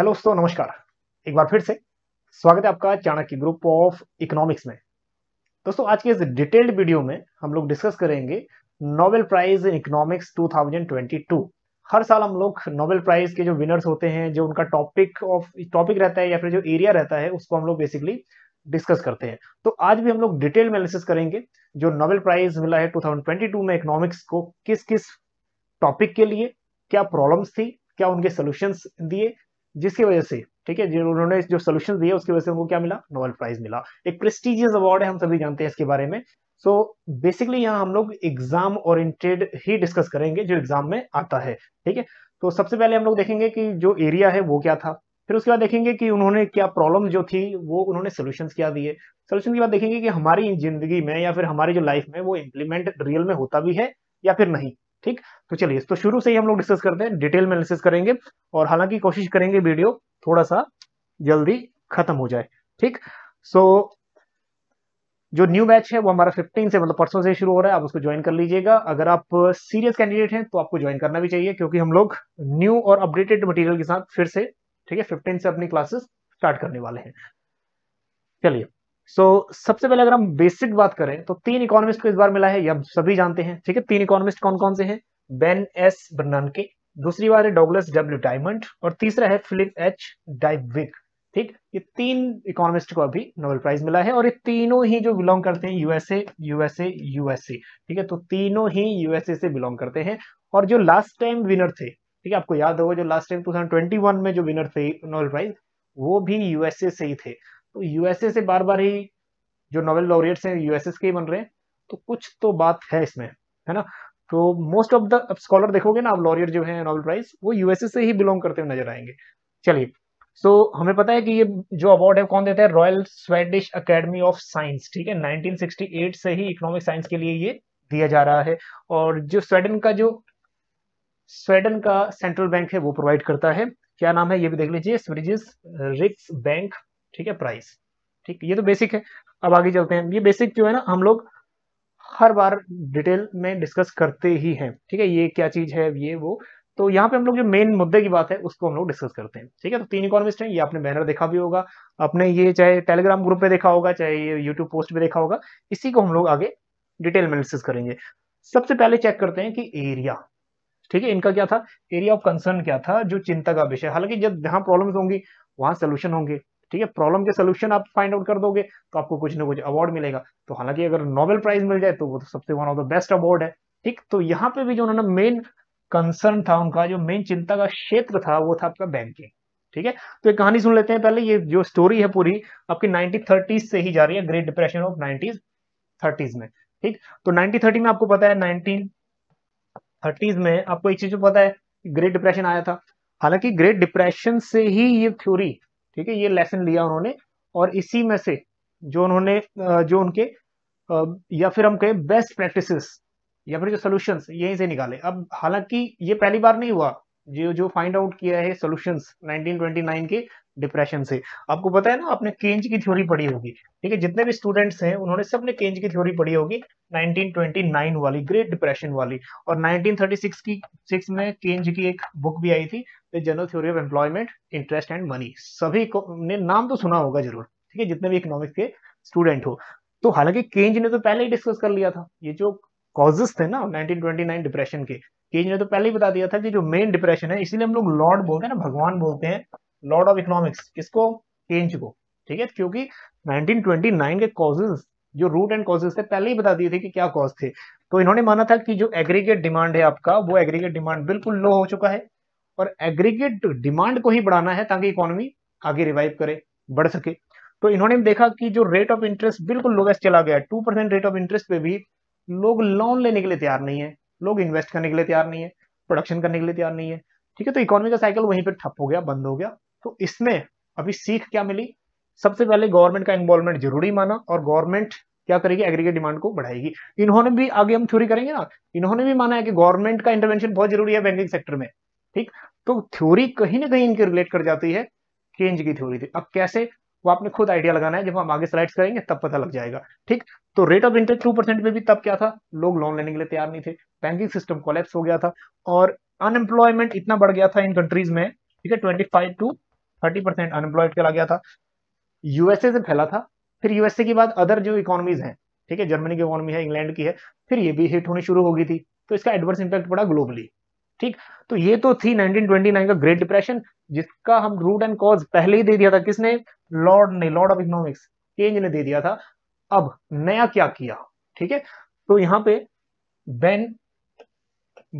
hello दोस्तों नमस्कार एक बार फिर से स्वागत है आपका चाणक्य ग्रुप ऑफ इकोनॉमिक्स में दोस्तों आज के इस डिटेल्ड वीडियो में हम लोग डिस्कस करेंगे नोबेल प्राइज इन इकोनॉमिक्स 2022 हर साल हम लोग नोबेल प्राइज के जो विनर्स होते हैं जो उनका टॉपिक ऑफ टॉपिक रहता है या फिर जो एरिया रहता है उसको हम लोग बेसिकली डिस्कस करते हैं तो आज भी हम लोग डिटेल में एनालिसिस करेंगे जो नोबेल प्राइज मिला है टू में इकोनॉमिक्स को किस किस टॉपिक के लिए क्या प्रॉब्लम्स थी क्या उनके सोल्यूशन दिए जिसकी वजह से ठीक है जो उन्होंने जो सोल्यूशन दिए उसकी वजह से उनको क्या मिला नोबेल प्राइज मिला एक प्रेस्टिजियस अवार्ड है हम सभी जानते हैं इसके बारे में सो बेसिकली यहाँ हम लोग एग्जाम ओरिएंटेड ही डिस्कस करेंगे जो एग्जाम में आता है ठीक है तो सबसे पहले हम लोग देखेंगे कि जो एरिया है वो क्या था फिर उसके बाद देखेंगे कि उन्होंने क्या प्रॉब्लम जो थी वो उन्होंने सोल्यूशन क्या दिए सोल्यूशन के बाद देखेंगे कि हमारी जिंदगी में या फिर हमारी जो लाइफ में वो इम्प्लीमेंट रियल में होता भी है या फिर नहीं ठीक तो चलिए तो शुरू से ही हम लोग डिस्कस करते हैं डिटेल में एनालिसिस करेंगे और हालांकि कोशिश करेंगे वीडियो थोड़ा सा जल्दी खत्म हो जाए ठीक सो so, जो न्यू बैच है वो हमारा 15 से मतलब परसों से शुरू हो रहा है आप उसको ज्वाइन कर लीजिएगा अगर आप सीरियस कैंडिडेट हैं तो आपको ज्वाइन करना भी चाहिए क्योंकि हम लोग न्यू और अपडेटेड मटेरियल के साथ फिर से ठीक है 15 से अपनी क्लासेस स्टार्ट करने वाले हैं चलिए सो so, सबसे पहले अगर हम बेसिक बात करें तो तीन इकोनॉमिस्ट को इस बार मिला है या सभी जानते हैं ठीक है तीन इकोनॉमिस्ट कौन कौन से हैं बेन एस बर्नानके दूसरी बार है डॉगलस डब्ल्यू डायमंड और तीसरा है फिलिप एच डाइविक ठीक ये तीन इकोनॉमिस्ट को अभी नोबेल प्राइज मिला है और ये तीनों ही जो बिलोंग करते हैं यूएसए यूएसए यूएसए ठीक है तो तीनों ही यूएसए से बिलोंग करते हैं और जो लास्ट टाइम विनर थे ठीक है आपको याद होगा जो लास्ट टाइम 2021 में जो विनर थे नोबेल प्राइज वो भी यूएसए से ही थे तो यूएसए से बार बार ही जो नोबेल लॉरियट्स हैं यूएसएस के ही बन रहे हैं तो कुछ तो बात है इसमें है ना तो मोस्ट ऑफ द स्कॉलर देखोगे ना आप लॉरियट जो है नोबेल प्राइज वो यूएसए से ही बिलोंग करते हुए नजर आएंगे चलिए सो so, हमें पता है कि ये जो अवार्ड है कौन देता है Royal Swedish Academy of Science ठीक है 1968 से ही इकोनॉमिक साइंस के लिए ये दिया जा रहा है और जो स्वेडन का जो स्वेडन का सेंट्रल बैंक है वो प्रोवाइड करता है क्या नाम है ये भी देख लीजिए स्वेडिश रिक्स बैंक ठीक है प्राइस ठीक ये तो बेसिक है अब आगे चलते हैं ये बेसिक जो है ना हम लोग हर बार डिटेल में डिस्कस करते ही हैं ठीक है ये क्या चीज़ है ये वो तो यहाँ पे हम लोग जो मेन मुद्दे की बात है उसको हम लोग डिस्कस करते हैं ठीक है तो तीन इकोनॉमिस्ट हैं ये आपने बैनर देखा भी होगा आपने ये चाहे टेलीग्राम ग्रुप पे देखा होगा चाहे ये यूट्यूब पोस्ट पे देखा होगा इसी को हम लोग आगे डिटेल में डिस्कस करेंगे सबसे पहले चेक करते हैं कि एरिया ठीक है इनका क्या था एरिया ऑफ कंसर्न क्या था जो चिंता का विषय हालांकि जब जहां प्रॉब्लम होंगी वहां सोल्यूशन होंगे ठीक है प्रॉब्लम के सोल्यूशन आप फाइंड आउट कर दोगे तो आपको कुछ ना कुछ अवार्ड मिलेगा तो हालांकि अगर नोबेल प्राइज मिल जाए तो वो तो सबसे one of the best award है ठीक तो यहाँ पे भी जो उन्होंने मेन कंसर्न था उनका जो मेन चिंता का क्षेत्र था वो था आपका बैंकिंग ठीक है तो एक कहानी सुन लेते हैं पहले ये जो स्टोरी है पूरी आपकी नाइनटीन थर्टीज से ही जा रही है Great Depression of nineties thirties में ठीक तो नाइनटीन थर्टी में आपको पता है नाइनटीन थर्टीज में आपको एक चीज पता है ग्रेट डिप्रेशन आया था हालांकि ग्रेट डिप्रेशन से ही ये थ्योरी ठीक है ये लेसन लिया उन्होंने और इसी में से जो उन्होंने जो उनके या फिर हम कहें बेस्ट प्रैक्टिसेस या फिर जो सोल्यूशन यहीं से निकाले अब हालांकि ये पहली बार नहीं हुआ जो जो फाइंड आउट किया है सोल्यूशंस 1929 के डिप्रेशन से आपको पता है ना आपने केंज की थ्योरी पढ़ी होगी ठीक है जितने भी स्टूडेंट्स हैं उन्होंने सब ने केंज की थ्योरी पढ़ी होगी 1929 वाली ग्रेट डिप्रेशन वाली और 1936 की सिक्स में केंज की एक बुक भी आई थी The General Theory of Employment Interest and Money सभी को ने नाम तो सुना होगा जरूर ठीक है जितने भी इकोनॉमिक्स के स्टूडेंट हो तो हालांकि केंज ने तो पहले ही डिस्कस कर लिया था ये जो कॉजेस थे ना 1929 डिप्रेशन के केंज ने तो पहले ही बता दिया था कि जो मेन डिप्रेशन है इसीलिए हम लोग लॉर्ड बोलते हैं ना भगवान बोलते हैं लॉर्ड ऑफ इकोनॉमिक्स किसको केंज को ठीक है क्योंकि 1929 के कॉजेज जो रूट एंड कॉजेज थे पहले ही बता दिए थे कि क्या कॉज थे तो इन्होंने माना था कि जो एग्रीगेट डिमांड है आपका वो एग्रीगेट डिमांड बिल्कुल लो हो चुका है और एग्रीगेट डिमांड को ही बढ़ाना है ताकि इकोनॉमी आगे रिवाइव करे बढ़ सके तो इन्होंने देखा कि जो रेट ऑफ इंटरेस्ट बिल्कुल लोवेस्ट चला गया two percent rate of interest पे भी लोग लोन लेने के लिए तैयार नहीं है लोग इन्वेस्ट करने के लिए तैयार नहीं है प्रोडक्शन करने के लिए तैयार नहीं है ठीक है तो इकोनॉमी का साइकिल वहीं पर ठप हो गया बंद हो गया तो इसमें अभी सीख क्या मिली सबसे पहले गवर्नमेंट का इन्वॉल्वमेंट जरूरी माना और गवर्नमेंट क्या करेगी एग्रीगेट डिमांड को बढ़ाएगी इन्होंने भी आगे हम थ्योरी करेंगे ना इन्होंने भी माना है कि गवर्नमेंट का इंटरवेंशन बहुत जरूरी है बैंकिंग सेक्टर में ठीक तो थ्योरी कहीं ना कहीं इनके रिलेट कर जाती है केंज की थ्योरी थी अब कैसे वो आपने खुद आइडिया लगाना है जब हम आगे स्लाइड्स करेंगे तब पता लग जाएगा ठीक तो rate of interest two percent में भी तब क्या था लोग लोन लेने के लिए तैयार नहीं थे बैंकिंग सिस्टम कोलेप्स हो गया था और अनएम्प्लॉयमेंट इतना बढ़ गया था इन कंट्रीज में ठीक है twenty five to thirty percent unemployed चला गया था यूएसए से फैला था फिर यूएसए के बाद अदर जो इकोनॉमीज हैं ठीक है जर्मनी की इकोनॉमी है इंग्लैंड की है फिर ये भी हिट होनी शुरू हो गई थी तो इसका एडवर्स इंपैक्ट पड़ा ग्लोबली ठीक तो ये तो थी 1929 का ग्रेट डिप्रेशन जिसका हम रूट एंड कॉज पहले ही दे दिया था किसने लॉर्ड ने लॉर्ड ऑफ इकोनॉमिक्स केंज ने दे दिया था अब नया क्या किया ठीक है तो यहां पे बेन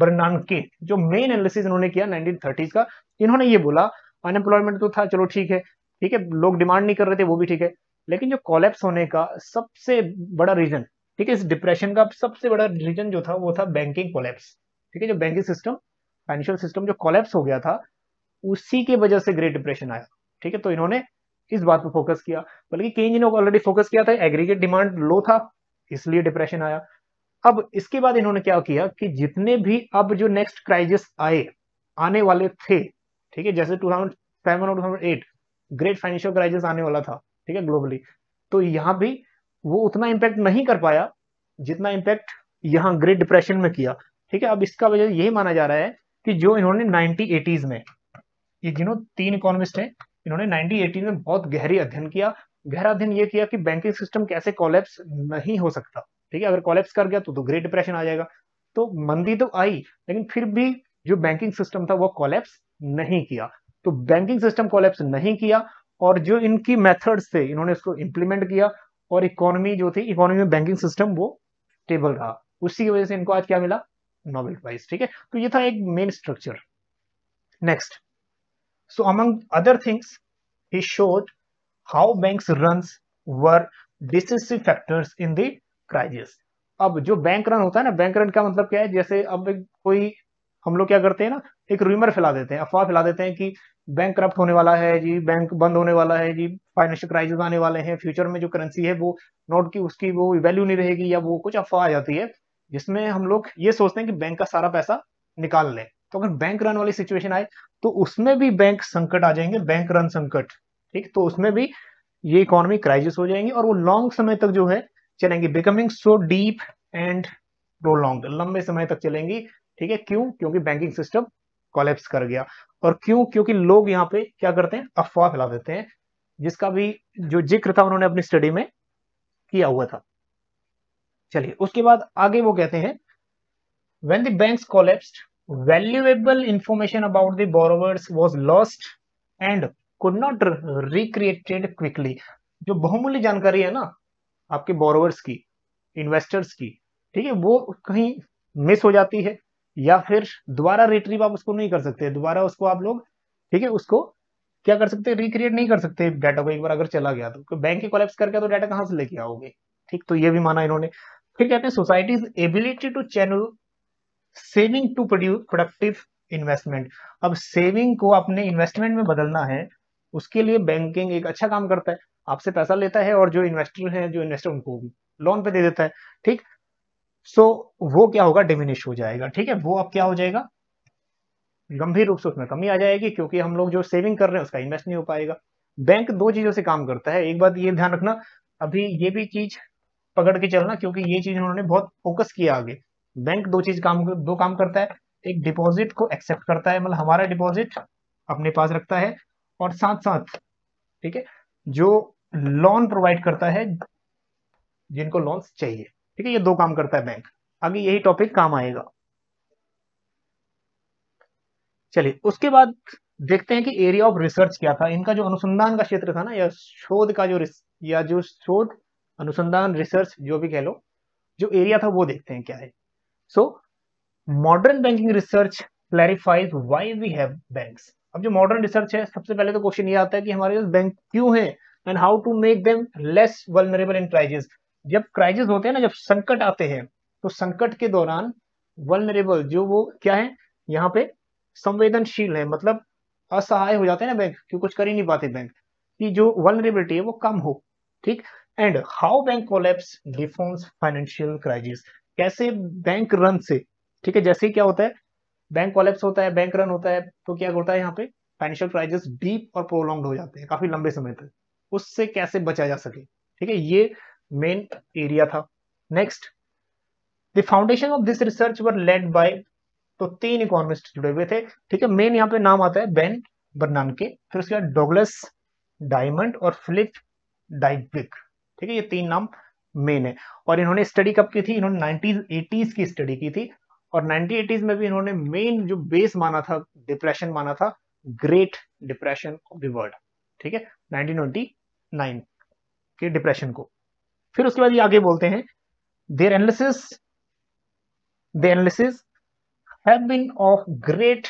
बर्नानके जो मेन एनालिसिस इन्होंने किया 1930s का इन्होंने ये बोला अनएम्प्लॉयमेंट तो था चलो ठीक है ठीक है लोग डिमांड नहीं कर रहे थे वो भी ठीक है लेकिन जो कॉलेप्स होने का सबसे बड़ा रीजन ठीक है इस डिप्रेशन का सबसे बड़ा रीजन जो था वो था बैंकिंग कॉलेप्स ठीक है जो बैंकिंग सिस्टम फाइनेंशियल सिस्टम जो कोलेप्स हो गया था उसी की वजह से ग्रेट डिप्रेशन आया ठीक है तो इन्होंने इस बात पर फोकस किया बल्कि केंज ने ऑलरेडी फोकस किया था एग्रीगेट डिमांड लो था इसलिए डिप्रेशन आया अब इसके बाद इन्होंने क्या किया कि जितने भी अब जो नेक्स्ट क्राइसिस आए आने वाले थे ठीक है जैसे टू थाउजेंड सेवन और two eight great financial crisis आने वाला था ठीक है ग्लोबली तो यहां भी वो उतना इंपैक्ट नहीं कर पाया जितना इंपैक्ट यहाँ ग्रेट डिप्रेशन में किया ठीक है अब इसका वजह यही माना जा रहा है कि जो इन्होंने नाइनटीन एटीज में ये जिन्हों तीन इकोनॉमिस्ट हैं इन्होंने नाइनटीन एटीज में बहुत गहरी अध्ययन किया गहरा अध्ययन ये किया कि बैंकिंग सिस्टम कैसे कॉलेप्स नहीं हो सकता ठीक है अगर कॉलेप्स कर गया तो, तो ग्रेट डिप्रेशन आ जाएगा तो मंदी तो आई लेकिन फिर भी जो बैंकिंग सिस्टम था वो कॉलेप्स नहीं किया तो बैंकिंग सिस्टम कॉलेप्स नहीं किया और जो इनकी मेथड्स थे इन्होंने उसको इम्प्लीमेंट किया और इकोनॉमी जो थी इकोनॉमी में बैंकिंग सिस्टम वो स्टेबल रहा उसी की वजह से इनको आज क्या मिला नोबेल प्राइज ठीक है तो ये था एक main structure next so among other things he showed how banks runs were decisive factors in the crisis अब जो बैंक रन होता है ना बैंक रन का मतलब क्या है जैसे अब कोई हम लोग क्या करते हैं ना एक रूमर फैला देते हैं अफवाह फैला देते हैं कि बैंक करप्ट होने वाला है जी बैंक बंद होने वाला है जी फाइनेंशियल क्राइसिस आने वाले हैं फ्यूचर में जो करेंसी है वो नोट की उसकी वो वैल्यू नहीं रहेगी या वो कुछ अफवाह आ जाती है जिसमें हम लोग ये सोचते हैं कि बैंक का सारा पैसा निकाल लें तो अगर बैंक रन वाली सिचुएशन आए तो उसमें भी बैंक संकट आ जाएंगे बैंक रन संकट ठीक तो उसमें भी ये इकोनॉमी क्राइसिस हो जाएंगी और वो लॉन्ग समय तक जो है चलेंगी becoming so deep and long लंबे समय तक चलेंगी ठीक है क्यों क्योंकि बैंकिंग सिस्टम कॉलेप्स कर गया और क्यों क्योंकि लोग यहाँ पे क्या करते हैं अफवाह फैला देते हैं जिसका भी जो जिक्र था उन्होंने अपनी स्टडी में किया हुआ था चलिए उसके बाद आगे वो कहते हैं when the banks collapsed valuable information about the borrowers was lost and could not recreated quickly जो बहुमूल्य जानकारी है ना आपके बोरोवर्स की इन्वेस्टर्स की ठीक है वो कहीं मिस हो जाती है या फिर दोबारा रिट्रीव आप उसको नहीं कर सकते दोबारा उसको आप लोग ठीक है उसको क्या कर सकते रिक्रिएट नहीं कर सकते डाटा को एक बार अगर चला गया तो बैंक के कोलेप्स करके तो डाटा कहाँ से लेके आओगे ठीक तो ये भी माना इन्होंने फिर कहते हैं societies ability to channel saving to produce productive investment अब सेविंग को अपने इन्वेस्टमेंट में बदलना है उसके लिए बैंकिंग एक अच्छा काम करता है आपसे पैसा लेता है और जो इन्वेस्टर है जो इन्वेस्टर उनको लोन पे दे देता है ठीक सो so, वो क्या होगा डिमिनिश हो जाएगा ठीक है वो अब क्या हो जाएगा गंभीर रूप से उसमें कमी आ जाएगी क्योंकि हम लोग जो सेविंग कर रहे हैं उसका इन्वेस्ट नहीं हो पाएगा बैंक दो चीजों से काम करता है एक बात ये ध्यान रखना अभी ये भी चीज पकड़ के चलना क्योंकि ये चीज उन्होंने बहुत फोकस किया आगे बैंक दो चीज काम दो काम करता है एक डिपॉजिट को एक्सेप्ट करता है मतलब हमारा डिपॉजिट अपने पास रखता है और साथ साथ ठीक है जो लोन प्रोवाइड करता है जिनको लोन चाहिए ठीक है ये दो काम करता है बैंक आगे यही टॉपिक काम आएगा चलिए उसके बाद देखते हैं कि एरिया ऑफ रिसर्च क्या था इनका जो अनुसंधान का क्षेत्र था ना या शोध का जो या जो शोध अनुसंधान रिसर्च जो भी कह लो जो एरिया था वो देखते हैं क्या है so modern banking research clarifies why we have bank अब जो मॉडर्न रिसर्च है सबसे पहले तो क्वेश्चन ये आता है कि हमारे पास बैंक क्यों है and how to make them less vulnerable in crisis जब क्राइजिस होते हैं ना जब संकट आते हैं तो संकट के दौरान वलनरेबल जो वो क्या है यहाँ पे संवेदनशील है मतलब असहाय हो जाते हैं ना बैंक क्यों कुछ कर ही नहीं पाते बैंक की जो वलनरेबिलिटी है वो कम हो ठीक and how bank collapse deepens financial crisis कैसे बैंक रन से ठीक है जैसे क्या होता है बैंक कोलेप्स होता है बैंक रन होता है तो क्या होता है यहाँ पे फाइनेंशियल क्राइसिस डीप और प्रोलॉन्ग हो जाते हैं काफी लंबे समय तक उससे कैसे बचा जा सके ठीक है ये मेन एरिया था next the foundation of this research were laid by तो तीन इकोनॉमिस्ट जुड़े हुए थे ठीक है मेन यहाँ पे नाम आता है बेन बर्नान के फिर उसके बाद डोगलस डायमंड और फिलिप डाइविक ठीक है ये तीन नाम मेन है और इन्होंने स्टडी कब की थी इन्होंने नाइनटीज एटीज की स्टडी की थी और नाइनटीन एटीज में भी इन्होंने मेन जो बेस माना था डिप्रेशन माना था ग्रेट डिप्रेशन ऑफ दर्ल्ड ठीक है नाइनटीन के डिप्रेशन को फिर उसके बाद ये आगे बोलते हैं their analysis their analysis have been of great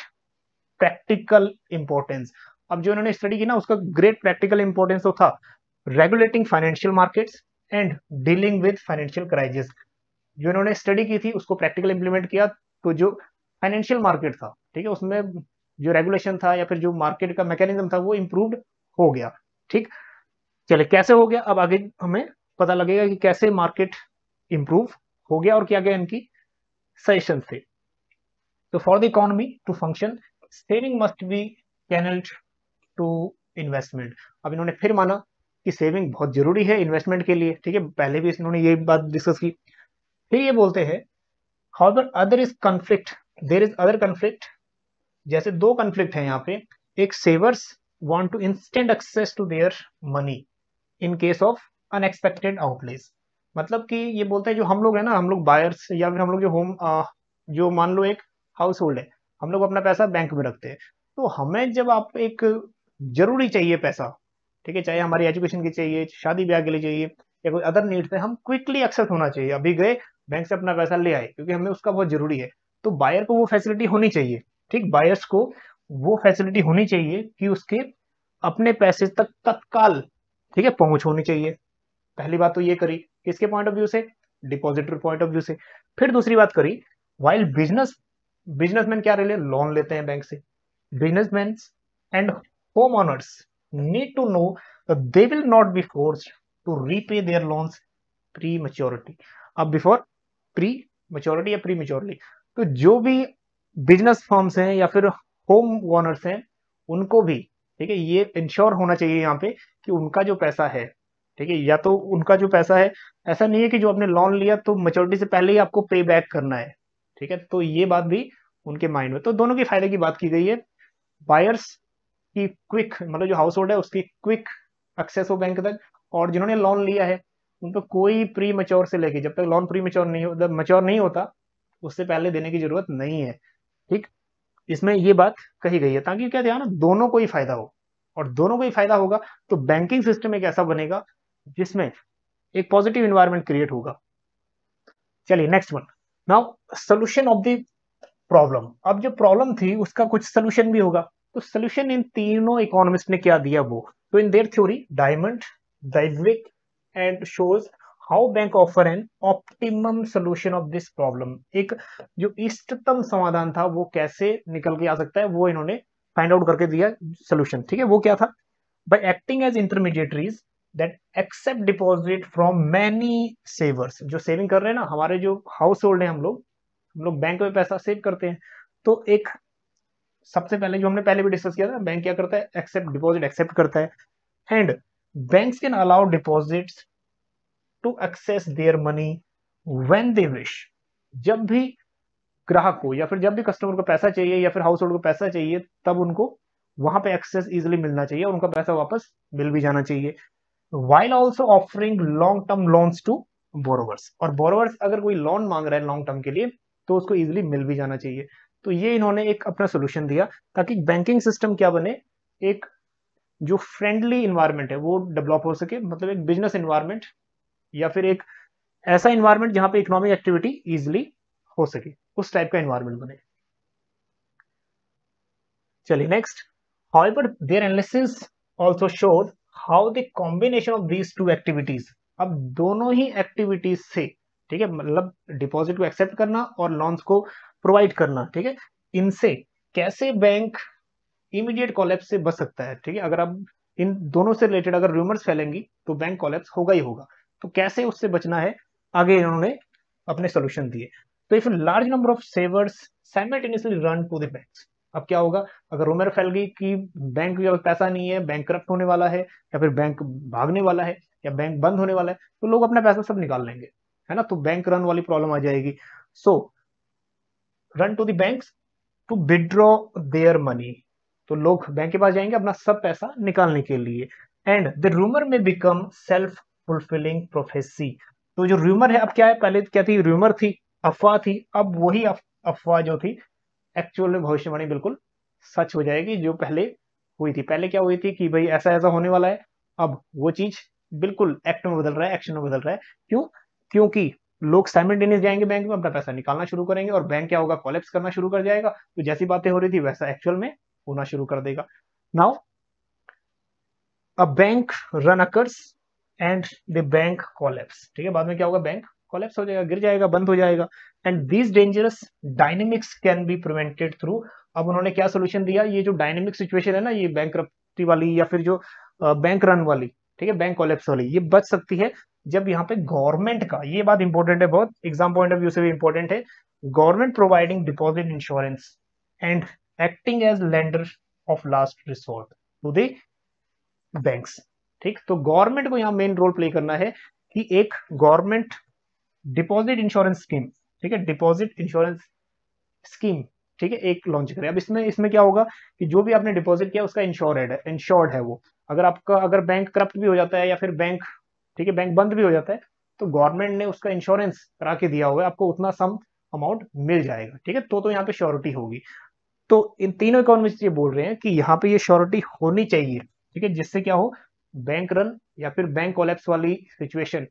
practical importance अब जो इन्होंने स्टडी की ना उसका ग्रेट प्रैक्टिकल इंपॉर्टेंस तो था regulating financial markets and dealing with financial crisis जो इन्होंने स्टडी की थी उसको प्रैक्टिकल इंप्लीमेंट किया तो जो फाइनेंशियल मार्केट था ठीक है उसमें जो रेगुलेशन था या फिर जो मार्केट का मैकेनिज्म था वो इम्प्रूव्ड हो गया ठीक चले कैसे हो गया अब आगे हमें पता लगेगा कि कैसे मार्केट इंप्रूव हो गया और क्या गया इनकी सजेशन थे तो for the economy to function saving must be canalled to investment अब इन्होंने फिर माना कि सेविंग बहुत जरूरी है इन्वेस्टमेंट के लिए ठीक है पहले भी इन्होंने ये बात डिस्कस की फिर ये बोलते हैं however other is conflict there is other conflict जैसे दो कन्फ्लिक्ट है यहाँ पे एक savers want to instant access to their money in case of unexpected outlays मतलब कि ये बोलते हैं जो हम लोग है ना हम लोग बायर्स या फिर हम लोग जो होम जो मान लो एक हाउस होल्ड है हम लोग अपना पैसा बैंक में रखते हैं तो हमें जब आप एक जरूरी चाहिए पैसा ठीक है चाहे हमारी एजुकेशन की चाहिए शादी ब्याह के लिए चाहिए या कोई अदर नीड्स है हम क्विकली एक्सेस होना चाहिए अभी गए बैंक से अपना पैसा ले आए क्योंकि हमें उसका बहुत जरूरी है तो बायर को वो फैसिलिटी होनी चाहिए ठीक बायर्स को वो फैसिलिटी होनी चाहिए कि उसके अपने पैसे तक तत्काल ठीक है पहुंच होनी चाहिए पहली बात तो ये करी किसके पॉइंट ऑफ व्यू से डिपॉजिटर पॉइंट ऑफ व्यू से फिर दूसरी बात करी वाइल बिजनेस बिजनेसमैन क्या ले लोन लेते हैं बैंक से businessman and home owners need to know that they will not be forced to repay their loans pre-maturity अब बिफोर प्री मेच्योरिटी या प्री मेच्योरिटी तो जो भी बिजनेस फॉर्म्स हैं या फिर होम ओनर्स हैं उनको भी ठीक है ये इंश्योर होना चाहिए यहाँ पे कि उनका जो पैसा है ठीक है या तो उनका जो पैसा है ऐसा नहीं है कि जो आपने लोन लिया तो मेच्योरिटी से पहले ही आपको पे बैक करना है ठीक है तो ये बात भी उनके माइंड में तो दोनों के फायदे की बात की गई है बायर्स की क्विक मतलब जो हाउस होल्ड है उसकी क्विक एक्सेस हो बैंक तक और जिन्होंने लोन लिया है उनको कोई प्री मच्योर से लेके जब तक लोन प्री मच्योर नहीं होता मच्योर मतलब नहीं होता उससे पहले देने की जरूरत नहीं है ठीक इसमें ये बात कही गई है ताकि क्या ध्यान दोनों को ही फायदा हो और दोनों को ही फायदा होगा तो बैंकिंग सिस्टम एक ऐसा बनेगा जिसमें एक पॉजिटिव इन्वायरमेंट क्रिएट होगा चलिए next one now solution of the problem अब जो प्रॉब्लम थी उसका कुछ सोल्यूशन भी होगा तो सोल्यूशन इन तीनों इकोनॉमिस्ट ने क्या दिया वो तो in their theory Diamond and shows how bank offer an optimum solution of this problem एक जो इष्टतम समाधान था वो कैसे निकल के आ सकता है वो इन्होंने फाइंड आउट करके दिया सोल्यूशन ठीक है वो क्या था by acting as intermediaries that accept deposit from many savers जो सेविंग कर रहे हैं ना हमारे जो हाउस होल्ड है हम लोग हम लोग बैंक में पैसा सेव करते हैं तो एक सबसे पहले जो हमने पहले भी डिस्कस किया था बैंक क्या करता है एक्सेप्ट डिपॉजिट एक्सेप्ट करता है and banks can allow deposits to access their money when they wish जब भी ग्राहक को या फिर जब भी कस्टमर को पैसा चाहिए या फिर हाउस होल्ड को पैसा चाहिए तब उनको वहां पे एक्सेस इजिली मिलना चाहिए और उनका पैसा वापस मिल भी जाना चाहिए while also offering long term loans to borrowers और बोरोवर्स अगर कोई लोन मांग रहा है लॉन्ग टर्म के लिए तो उसको इजिली मिल भी जाना चाहिए तो ये इन्होंने एक अपना सोल्यूशन दिया ताकि बैंकिंग सिस्टम क्या बने एक जो फ्रेंडली इन्वायरमेंट है वो डेवलप हो सके मतलब एक बिजनेस इन्वायरमेंट या फिर एक ऐसा इन्वायरमेंट जहां पे इकोनॉमिक एक्टिविटी इजिली हो सके उस टाइप का इन्वायरमेंट बने चलिए next however their analysis also showed how the combination of these two activities अब दोनों ही एक्टिविटीज से ठीक है मतलब डिपॉजिट को एक्सेप्ट करना और लॉन्स को प्रोवाइड करना ठीक है इनसे कैसे बैंक इमीडिएट कॉलेप्स से बच सकता है ठीक है अगर आप इन दोनों से रिलेटेड अगर रूमर्स फैलेंगी तो बैंक कॉलेप्स होगा ही होगा तो कैसे उससे बचना है आगे इन्होंने अपने सोल्यूशन दिए तो if large number of savers simultaneously run to the bank अब क्या होगा अगर रूमर फैल गई कि बैंक में पैसा नहीं है बैंक करप्ट होने वाला है या फिर बैंक भागने वाला है या बैंक बंद होने वाला है तो लोग अपना पैसा सब निकाल लेंगे है ना तो बैंक रन वाली प्रॉब्लम आ जाएगी so so, run to the banks to withdraw their money तो लोग बैंक के पास जाएंगे अपना सब पैसा निकालने के लिए and the rumour may become self fulfilling prophecy तो जो रूमर है अब क्या है पहले क्या थी रूमर थी अफवाह थी अब वही अफवाह जो थी एक्चुअल में भविष्यवाणी बिल्कुल सच हो जाएगी जो पहले हुई थी पहले क्या हुई थी कि भाई ऐसा ऐसा होने वाला है अब वो चीज बिल्कुल एक्ट में बदल रहा है एक्शन में बदल रहा है क्यों क्योंकि लोग साइमल्टेनियस जाएंगे बैंक में अपना पैसा निकालना शुरू करेंगे और बैंक क्या होगा कॉलेप्स करना शुरू कर जाएगा तो जैसी बातें हो रही थी वैसा एक्चुअल में होना शुरू कर देगा now a bank run occurs and the bank collapse ठीक है बाद में क्या होगा बैंक कॉलेप्स हो जाएगा गिर जाएगा बंद हो जाएगा and these dangerous dynamics can be prevented through अब उन्होंने क्या सोल्यूशन दिया ये जो डायनेमिक सिचुएशन है ना ये बैंक वाली या फिर जो बैंक रन वाली ठीक है बैंक कॉलेप्स वाली ये बच सकती है जब यहाँ पे गवर्नमेंट का ये बात इंपॉर्टेंट है बहुत एग्जाम पॉइंट ऑफ व्यू से भी इंपॉर्टेंट है government providing deposit insurance and acting as lender of last resort to banks ठीक तो गवर्नमेंट को यहाँ मेन रोल प्ले करना है कि एक गवर्नमेंट डिपॉजिट इंश्योरेंस स्कीम ठीक है डिपॉजिट इंश्योरेंस स्कीम ठीक है एक लॉन्च करें अब इसमें इसमें क्या होगा कि जो भी आपने डिपॉजिट किया उसका इंश्योर्ड है इंश्योर्ड है वो अगर आपका अगर बैंक करप्ट भी हो जाता है या फिर बैंक ठीक है बैंक बंद भी हो जाता है तो गवर्नमेंट ने उसका इंश्योरेंस करा के दिया हुआ है आपको उतना सम अमाउंट मिल जाएगा ठीक है तो तो यहाँ पे श्योरिटी होगी तो इन तीनों इकोनॉमिस्ट ये बोल रहे हैं कि यहाँ पे ये श्योरिटी होनी चाहिए ठीक है जिससे क्या हो बैंक रन या फिर बैंक कोलेप्स वाली सिचुएशन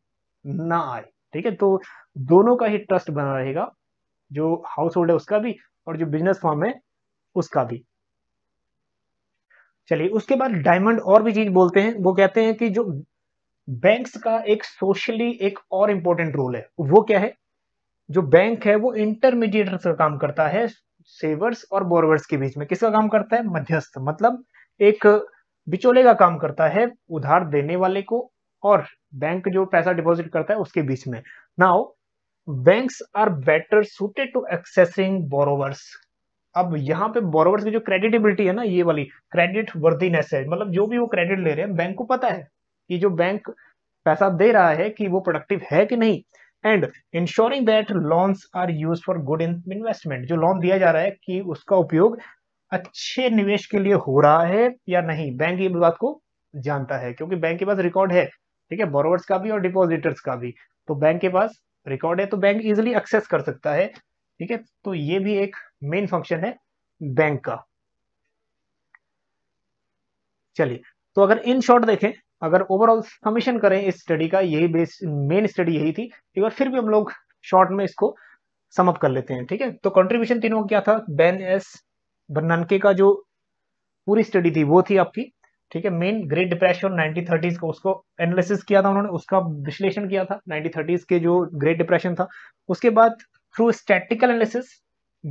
ना आए ठीक है तो दोनों का ही ट्रस्ट बना रहेगा जो हाउस होल्ड है उसका भी और जो बिजनेस फॉर्म है उसका भी चलिए उसके बाद डायमंड और भी चीज बोलते हैं वो कहते हैं कि जो बैंक्स का एक सोशली एक और इंपॉर्टेंट रोल है वो क्या है जो बैंक है वो इंटरमीडिएटर का काम करता है सेवर्स और बोरवर्स के बीच में किसका काम करता है मध्यस्थ मतलब एक बिचौले का काम करता है उधार देने वाले को और बैंक जो पैसा डिपॉजिट करता है उसके बीच में now banks are better suited to accessing borrowers अब यहाँ पे बोरोवर्स की जो क्रेडिटेबिलिटी है ना ये वाली क्रेडिट वर्दीनेस है मतलब जो भी वो क्रेडिट ले रहे हैं बैंक को पता है कि जो बैंक पैसा दे रहा है कि वो प्रोडक्टिव है कि नहीं and insuring that loans are use for good investment जो लोन दिया जा रहा है कि उसका उपयोग अच्छे निवेश के लिए हो रहा है या नहीं बैंक ये बात को जानता है क्योंकि बैंक के पास रिकॉर्ड है ठीक है बोरोवर्स का भी और डिपॉजिटर्स का भी तो बैंक के पास रिकॉर्ड है तो बैंक इजिली एक्सेस कर सकता है ठीक है तो ये भी एक मेन फंक्शन है बैंक का चलिए तो अगर इन शॉर्ट देखें अगर ओवरऑल समीशन करें इस स्टडी का यही बेस मेन स्टडी यही थी एक बार फिर भी हम लोग शॉर्ट में इसको समअप कर लेते हैं ठीक है तो कंट्रीब्यूशन तीनों क्या था बैन एस बनके का जो पूरी स्टडी थी वो थी आपकी ठीक है main Great Depression nineteen thirties का उसको एनालिसिस किया था उन्होंने उसका विश्लेषण किया था नाइनटीन थर्टीज के जो ग्रेट डिप्रेशन था उसके बाद through statical analysis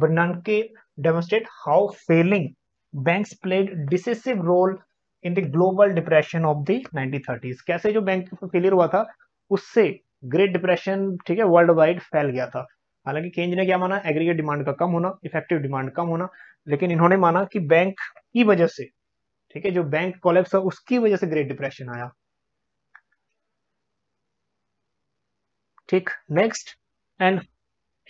Bernanke demonstrate how failing banks played decisive role in the global depression of the thirties कैसे जो बैंक फेलियर हुआ था उससे ग्रेट डिप्रेशन ठीक है वर्ल्ड वाइड फैल गया था हालांकि केंज ने क्या माना एग्रीगेट डिमांड का कम होना इफेक्टिव डिमांड कम होना लेकिन इन्होंने माना कि बैंक की वजह से ठीक है जो बैंक कॉलेप्स है उसकी वजह से ग्रेट डिप्रेशन आया ठीक next and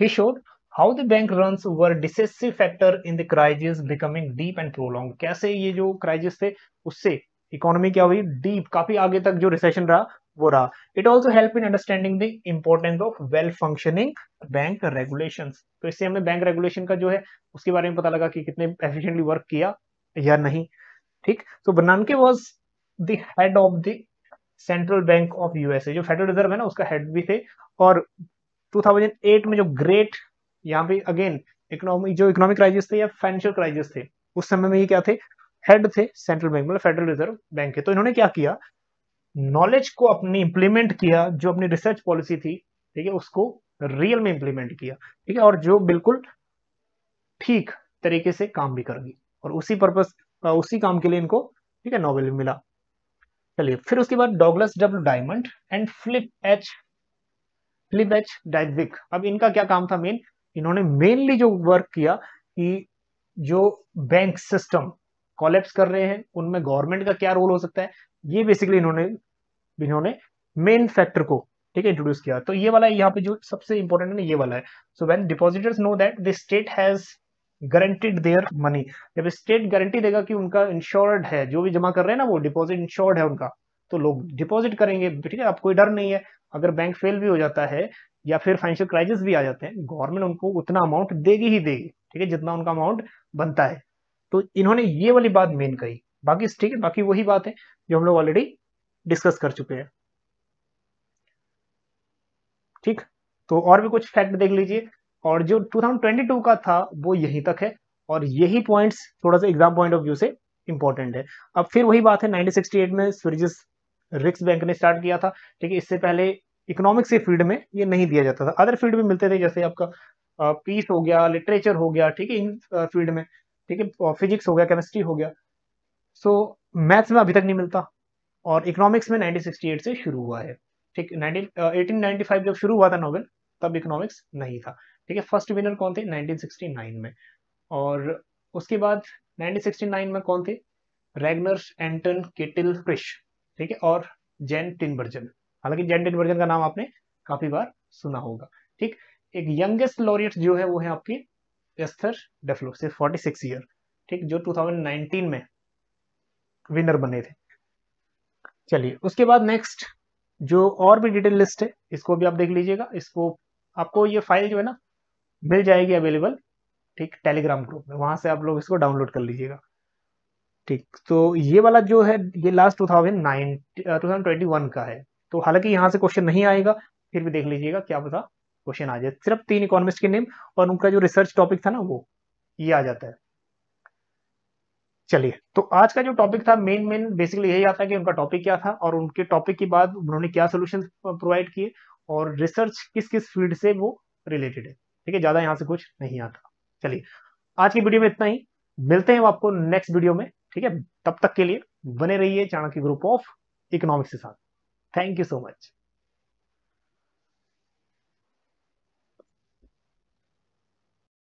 he showed how the bank run were decisive factor in the crisis becoming deep and prolong कैसे ये जो क्राइजिस थे उससे इकोनॉमी क्या हुई डीप काफी आगे तक जो रिसेशन रहा वो रहा it also help in understanding the importance of well functioning bank regulation तो इससे हमें बैंक रेगुलेशन का जो है उसके बारे में पता लगा कि कितने एफिशियंटली वर्क किया या नहीं ठीक तो Bernanke was the of the central bank of USA जो फेडरल रिजर्व है ना उसका हेड भी थे और 2008 में जो ग्रेट यहाँ पे अगेन इकोनॉमी जो इकोनॉमिक क्राइसिस थे या फाइनेंशियल क्राइसिस थे उस समय में ये क्या थे हेड थे सेंट्रल बैंक मतलब फेडरल रिजर्व बैंक के तो इन्होंने क्या किया नॉलेज को अपनी इंप्लीमेंट किया जो अपनी रिसर्च पॉलिसी थी ठीक है उसको रियल में इंप्लीमेंट किया ठीक है और जो बिल्कुल ठीक तरीके से काम भी करगी और उसी पर्पज उसी काम के लिए इनको ठीक है नॉवेल मिला चलिए फिर उसके बाद Douglas W Diamond and Philip H Philip H Dybvig अब इनका क्या काम था मेन इन्होंने मेनली जो वर्क किया कि जो बैंक सिस्टम कॉलेप्स कर रहे हैं उनमें गवर्नमेंट का क्या रोल हो सकता है ये बेसिकली इन्होंने इन्होंने मेन फैक्टर को ठीक है इंट्रोड्यूस किया तो ये वाला यहाँ पे जो सबसे इंपॉर्टेंट है ना ये वाला है so when depositors know that the state has guaranteed their money जब स्टेट गारंटी देगा कि उनका इंश्योर्ड है जो भी जमा कर रहे हैं ना वो डिपॉजिट इंश्योर्ड है उनका तो लोग डिपॉजिट करेंगे ठीक है आप कोई डर नहीं है अगर बैंक फेल भी हो जाता है या फिर फाइनेंशियल क्राइसिस भी आ जाते हैं गवर्नमेंट उनको उतना अमाउंट देगी ही देगी ठीक है जितना उनका अमाउंट बनता है तो इन्होंने ये वाली बात मेन कही बाकी ठीक है बाकी वही बात है जो हम लोग ऑलरेडी डिस्कस कर चुके हैं ठीक तो और भी कुछ फैक्ट देख लीजिए और जो 2022 का था वो यहीं तक है और यही पॉइंट्स थोड़ा सा एग्जाम पॉइंट ऑफ व्यू से इंपॉर्टेंट है अब फिर वही बात है 1968 में स्विजिस रिक्स बैंक ने स्टार्ट किया था ठीक है इससे पहले इकोनॉमिक्स के फील्ड में ये नहीं दिया जाता था अदर फील्ड में मिलते थे जैसे आपका पीस हो गया लिटरेचर हो गया ठीक है इन फील्ड में ठीक है फिजिक्स हो गया केमिस्ट्री हो गया सो so, मैथ्स में अभी तक नहीं मिलता और इकोनॉमिक्स में 1968 से शुरू हुआ है ठीक एटीन नाइनटी जब शुरू हुआ था नोबेल तब इकोनॉमिक्स नहीं था ठीक है फर्स्ट विनर कौन थे 1969 में और उसके बाद 1969 में कौन थे रेगनर्स एंटन केटिल क्रिश ठीक है और जेन टिन वर्जन हालांकि जेन टिन वर्जन का नाम आपने काफी बार सुना होगा ठीक एक यंगेस्ट लॉरियट जो है वो है आपकी एस्थर डेफलो से सिक्स ईयर ठीक जो 2019 में विनर बने थे चलिए उसके बाद नेक्स्ट जो और भी डिटेल लिस्ट है इसको भी आप देख लीजिएगा इसको आपको ये फाइल जो है ना मिल जाएगी अवेलेबल ठीक टेलीग्राम ग्रुप में वहां से आप लोग इसको डाउनलोड कर लीजिएगा ठीक तो ये वाला जो है ये last two thousand nine two thousand twenty one का है तो हालांकि यहाँ से क्वेश्चन नहीं आएगा फिर भी देख लीजिएगा क्या पता क्वेश्चन आ जाए सिर्फ तीन इकोनॉमिस्ट के नेम और उनका जो रिसर्च टॉपिक था ना वो ये आ जाता है चलिए तो आज का जो टॉपिक था मेन मेन बेसिकली यही आता है कि उनका टॉपिक क्या था और उनके टॉपिक के बाद उन्होंने क्या सोल्यूशन प्रोवाइड uh, किए और रिसर्च किस किस फील्ड से वो रिलेटेड है ठीक है ज्यादा यहाँ से कुछ नहीं आता चलिए आज की वीडियो में इतना ही मिलते हैं आपको नेक्स्ट वीडियो में ठीक है तब तक के लिए बने रहिए चाणक्य ग्रुप ऑफ इकोनॉमिक्स के साथ थैंक यू सो मच